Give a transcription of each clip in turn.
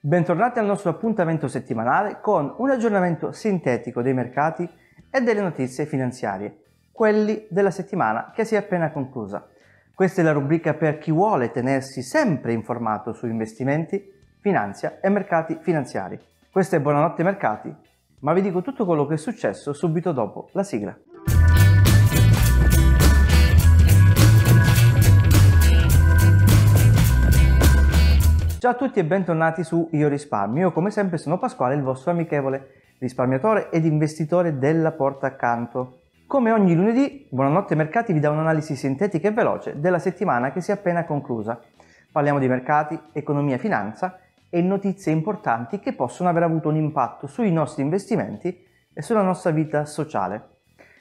Bentornati al nostro appuntamento settimanale con un aggiornamento sintetico dei mercati e delle notizie finanziarie, quelli della settimana che si è appena conclusa. Questa è la rubrica per chi vuole tenersi sempre informato su investimenti, finanza e mercati finanziari. Questo è Buonanotte Mercati, ma vi dico tutto quello che è successo subito dopo la sigla. Ciao a tutti e bentornati su Io Risparmio. Io come sempre sono Pasquale, il vostro amichevole risparmiatore ed investitore della porta accanto. Come ogni lunedì, Buonanotte Mercati vi dà un'analisi sintetica e veloce della settimana che si è appena conclusa. Parliamo di mercati, economia, e finanza e notizie importanti che possono aver avuto un impatto sui nostri investimenti e sulla nostra vita sociale.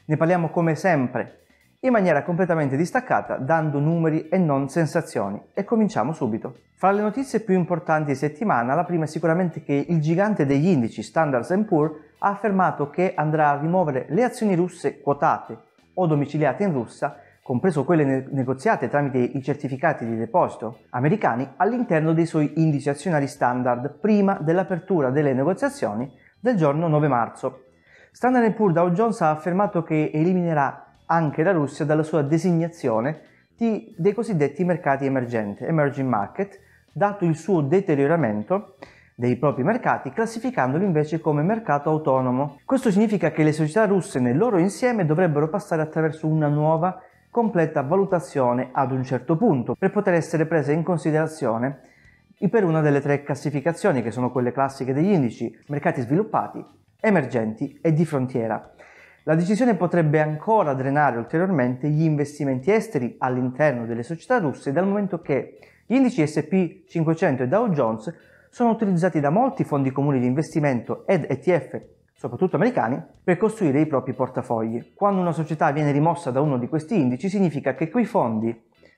Ne parliamo come sempre in maniera completamente distaccata, dando numeri e non sensazioni. E cominciamo subito. Fra le notizie più importanti di settimana, la prima è sicuramente che il gigante degli indici Standard Poor's ha affermato che andrà a rimuovere le azioni russe quotate o domiciliate in Russia, compreso quelle ne- negoziate tramite i certificati di deposito americani, all'interno dei suoi indici azionari standard prima dell'apertura delle negoziazioni del giorno 9 marzo. Standard Poor's Dow Jones ha affermato che eliminerà anche la Russia dalla sua designazione di, dei cosiddetti mercati emergenti, emerging market, dato il suo deterioramento dei propri mercati, classificandolo invece come mercato autonomo. Questo significa che le società russe nel loro insieme dovrebbero passare attraverso una nuova completa valutazione ad un certo punto per poter essere prese in considerazione per una delle tre classificazioni che sono quelle classiche degli indici mercati sviluppati, emergenti e di frontiera. La decisione potrebbe ancora drenare ulteriormente gli investimenti esteri all'interno delle società russe dal momento che gli indici SP 500 e Dow Jones sono utilizzati da molti fondi comuni di investimento ed ETF, soprattutto americani, per costruire i propri portafogli. Quando una società viene rimossa da uno di questi indici significa che quei fondi,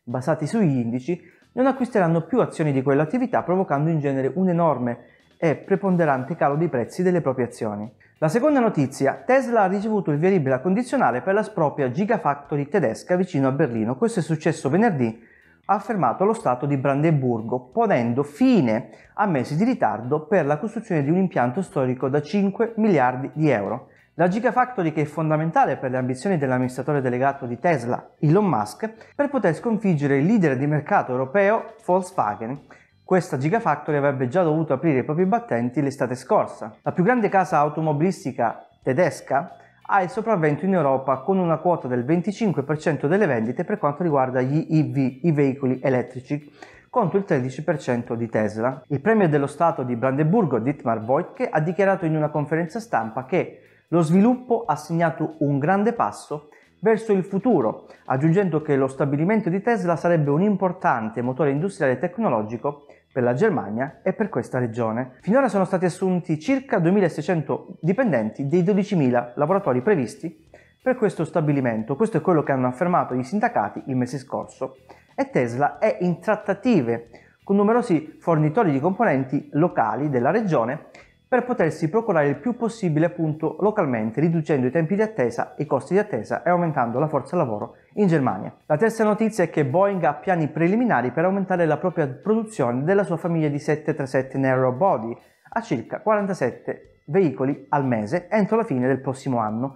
basati sugli indici, non acquisteranno più azioni di quell'attività provocando in genere un enorme e preponderante calo dei prezzi delle proprie azioni. La seconda notizia, Tesla ha ricevuto il via libera condizionale per la propria Gigafactory tedesca vicino a Berlino. Questo è successo venerdì, ha affermato lo Stato di Brandeburgo, ponendo fine a mesi di ritardo per la costruzione di un impianto storico da 5 miliardi di euro. La Gigafactory che è fondamentale per le ambizioni dell'amministratore delegato di Tesla, Elon Musk, per poter sconfiggere il leader di mercato europeo Volkswagen, questa Gigafactory avrebbe già dovuto aprire i propri battenti l'estate scorsa. La più grande casa automobilistica tedesca ha il sopravvento in Europa con una quota del 25% delle vendite per quanto riguarda gli EV, i veicoli elettrici, contro il 13% di Tesla. Il premio dello Stato di Brandeburgo, Dietmar Voigtke, ha dichiarato in una conferenza stampa che lo sviluppo ha segnato un grande passo verso il futuro, aggiungendo che lo stabilimento di Tesla sarebbe un importante motore industriale e tecnologico per la Germania e per questa regione. Finora sono stati assunti circa 2.600 dipendenti dei 12.000 lavoratori previsti per questo stabilimento. Questo è quello che hanno affermato i sindacati il mese scorso. E Tesla è in trattative con numerosi fornitori di componenti locali della regione per potersi procurare il più possibile appunto localmente, riducendo i tempi di attesa, i costi di attesa e aumentando la forza lavoro in Germania. La terza notizia è che Boeing ha piani preliminari per aumentare la propria produzione della sua famiglia di 737 narrow body a circa 47 veicoli al mese entro la fine del prossimo anno,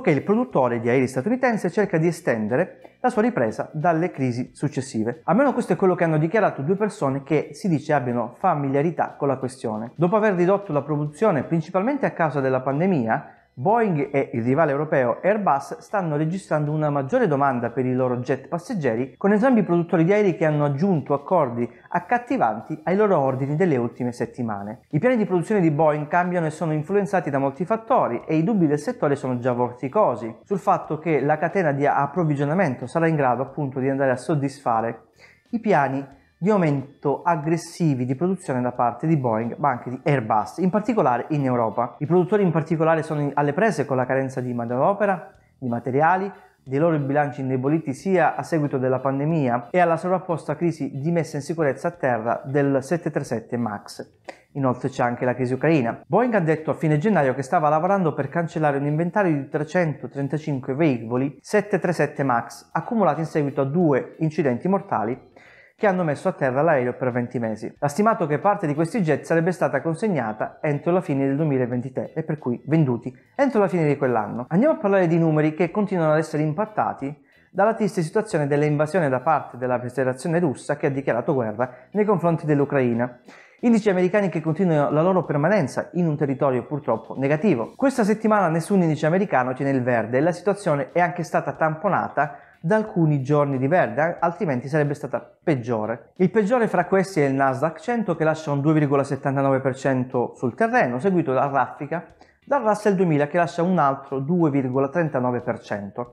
poiché il produttore di aerei statunitense cerca di estendere la sua ripresa dalle crisi successive. Almeno questo è quello che hanno dichiarato due persone che si dice abbiano familiarità con la questione. Dopo aver ridotto la produzione principalmente a causa della pandemia, Boeing e il rivale europeo Airbus stanno registrando una maggiore domanda per i loro jet passeggeri, con entrambi i produttori di aerei che hanno aggiunto accordi accattivanti ai loro ordini delle ultime settimane. I piani di produzione di Boeing cambiano e sono influenzati da molti fattori e i dubbi del settore sono già vorticosi sul fatto che la catena di approvvigionamento sarà in grado appunto di andare a soddisfare i piani di aumento aggressivi di produzione da parte di Boeing ma anche di Airbus, in particolare in Europa. I produttori in particolare sono alle prese con la carenza di manodopera, di materiali, dei loro bilanci indeboliti sia a seguito della pandemia e alla sovrapposta crisi di messa in sicurezza a terra del 737 MAX. Inoltre c'è anche la crisi ucraina. Boeing ha detto a fine gennaio che stava lavorando per cancellare un inventario di 335 veicoli 737 MAX accumulati in seguito a due incidenti mortali che hanno messo a terra l'aereo per 20 mesi. Ha stimato che parte di questi jet sarebbe stata consegnata entro la fine del 2023 e per cui venduti entro la fine di quell'anno. Andiamo a parlare di numeri che continuano ad essere impattati dalla triste situazione dell'invasione da parte della Federazione russa che ha dichiarato guerra nei confronti dell'Ucraina. Indici americani che continuano la loro permanenza in un territorio purtroppo negativo. Questa settimana nessun indice americano tiene il verde e la situazione è anche stata tamponata da alcuni giorni di verde, altrimenti sarebbe stata peggiore. Il peggiore fra questi è il Nasdaq 100 che lascia un 2,79% sul terreno, seguito dal Raffica, dal Russell 2000 che lascia un altro 2,39%.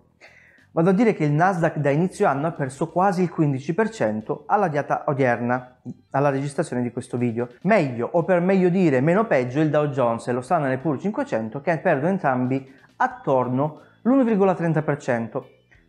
Vado a dire che il Nasdaq da inizio anno ha perso quasi il 15% alla data odierna, alla registrazione di questo video. Meglio, o per meglio dire meno peggio, il Dow Jones e lo Standard Poor's 500 che perdono entrambi attorno l'1,30%.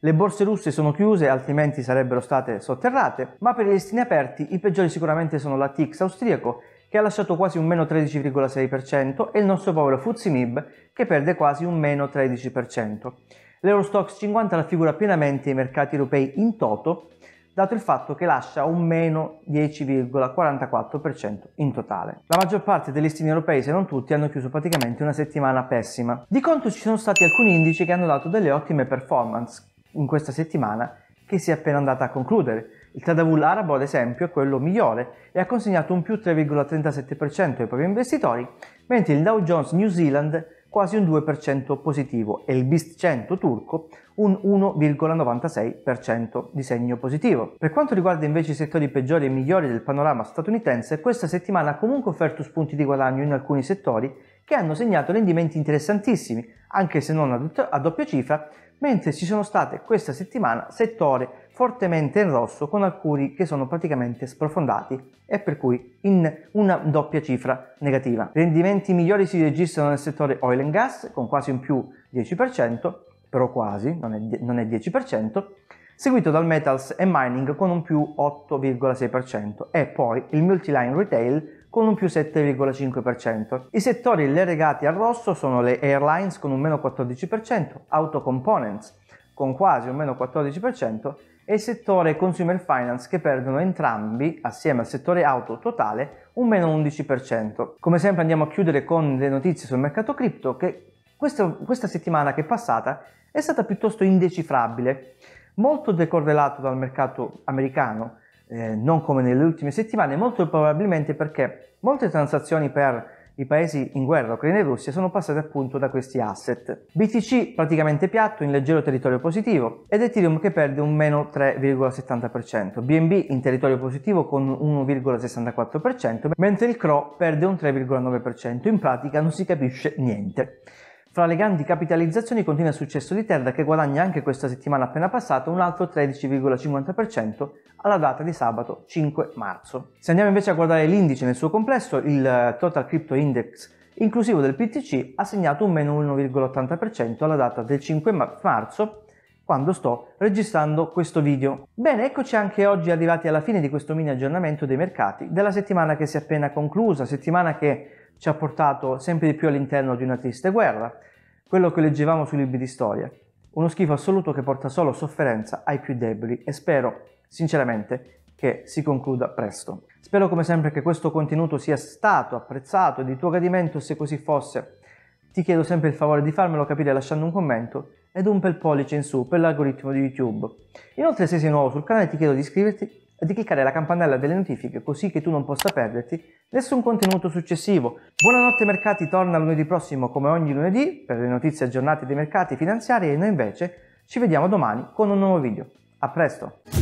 Le borse russe sono chiuse, altrimenti sarebbero state sotterrate, ma per i listini aperti i peggiori sicuramente sono la TIX austriaco, che ha lasciato quasi un meno 13,6%, e il nostro povero Fuzzi Mib, che perde quasi un meno 13%. L'Eurostox 50 raffigura pienamente i mercati europei in toto, dato il fatto che lascia un meno 10,44% in totale. La maggior parte dei listini europei, se non tutti, hanno chiuso praticamente una settimana pessima. Di conto ci sono stati alcuni indici che hanno dato delle ottime performance, in questa settimana che si è appena andata a concludere. Il Tadavul arabo, ad esempio, è quello migliore e ha consegnato un più 3,37% ai propri investitori, mentre il Dow Jones New Zealand quasi un 2% positivo e il BIST 100 turco un 1,96% di segno positivo. Per quanto riguarda invece i settori peggiori e migliori del panorama statunitense, questa settimana ha comunque offerto spunti di guadagno in alcuni settori che hanno segnato rendimenti interessantissimi, anche se non a doppia cifra, mentre ci sono state questa settimana settori fortemente in rosso con alcuni che sono praticamente sprofondati e per cui in una doppia cifra negativa. Rendimenti migliori si registrano nel settore oil and gas con quasi un più 10%, però quasi, non è, non è 10%, seguito dal metals e mining con un più 8,6% e poi il multiline retail con un più 7,5%. I settori legati al rosso sono le airlines con un meno 14%, auto components con quasi un meno 14% e il settore consumer finance che perdono entrambi, assieme al settore auto totale, un meno 11%. Come sempre andiamo a chiudere con le notizie sul mercato cripto che questa, questa settimana che è passata è stata piuttosto indecifrabile, molto decorrelato dal mercato americano eh, non come nelle ultime settimane, molto probabilmente perché molte transazioni per i paesi in guerra, Ucraina e Russia, sono passate appunto da questi asset. BTC praticamente piatto, in leggero territorio positivo, ed Ethereum che perde un meno 3,70%, BNB in territorio positivo con 1,64%, mentre il CRO perde un 3,9%, in pratica non si capisce niente. Fra le grandi capitalizzazioni continua il successo di Terda che guadagna anche questa settimana appena passata un altro 13,50% alla data di sabato 5 marzo. Se andiamo invece a guardare l'indice nel suo complesso, il eh, Total Crypto Index inclusivo del PTC ha segnato un meno 1,80% alla data del 5 marzo quando sto registrando questo video. Bene, eccoci anche oggi arrivati alla fine di questo mini aggiornamento dei mercati della settimana che si è appena conclusa, settimana che ci ha portato sempre di più all'interno di una triste guerra, quello che leggevamo sui libri di storia. Uno schifo assoluto che porta solo sofferenza ai più deboli e spero, sinceramente, che si concluda presto. Spero come sempre che questo contenuto sia stato apprezzato e di tuo gradimento se così fosse. Ti chiedo sempre il favore di farmelo capire lasciando un commento ed un bel pollice in su per l'algoritmo di YouTube. Inoltre se sei nuovo sul canale ti chiedo di iscriverti e di cliccare la campanella delle notifiche così che tu non possa perderti nessun contenuto successivo. Buonanotte mercati torna lunedì prossimo come ogni lunedì per le notizie aggiornate dei mercati finanziari e noi invece ci vediamo domani con un nuovo video. A presto!